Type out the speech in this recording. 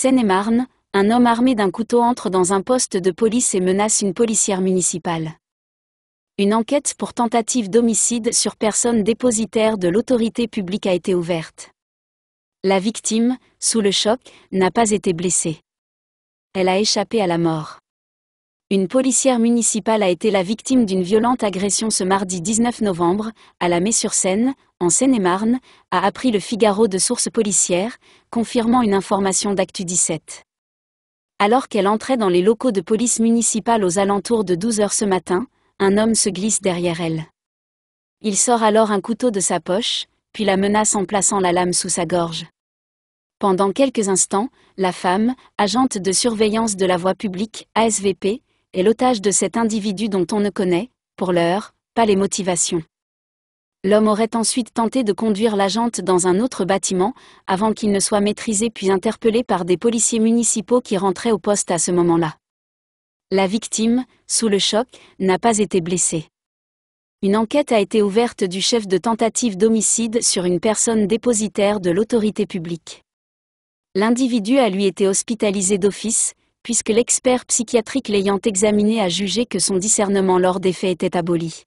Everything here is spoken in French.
Seine-et-Marne, un homme armé d'un couteau entre dans un poste de police et menace une policière municipale. Une enquête pour tentative d'homicide sur personne dépositaire de l'autorité publique a été ouverte. La victime, sous le choc, n'a pas été blessée. Elle a échappé à la mort. Une policière municipale a été la victime d'une violente agression ce mardi 19 novembre, à la mais sur seine en Seine-et-Marne, a appris le Figaro de sources policières, confirmant une information d'Actu 17. Alors qu'elle entrait dans les locaux de police municipale aux alentours de 12 heures ce matin, un homme se glisse derrière elle. Il sort alors un couteau de sa poche, puis la menace en plaçant la lame sous sa gorge. Pendant quelques instants, la femme, agente de surveillance de la voie publique, ASVP, est l'otage de cet individu dont on ne connaît, pour l'heure, pas les motivations. L'homme aurait ensuite tenté de conduire l'agente dans un autre bâtiment, avant qu'il ne soit maîtrisé puis interpellé par des policiers municipaux qui rentraient au poste à ce moment-là. La victime, sous le choc, n'a pas été blessée. Une enquête a été ouverte du chef de tentative d'homicide sur une personne dépositaire de l'autorité publique. L'individu a lui été hospitalisé d'office, puisque l'expert psychiatrique l'ayant examiné a jugé que son discernement lors des faits était aboli.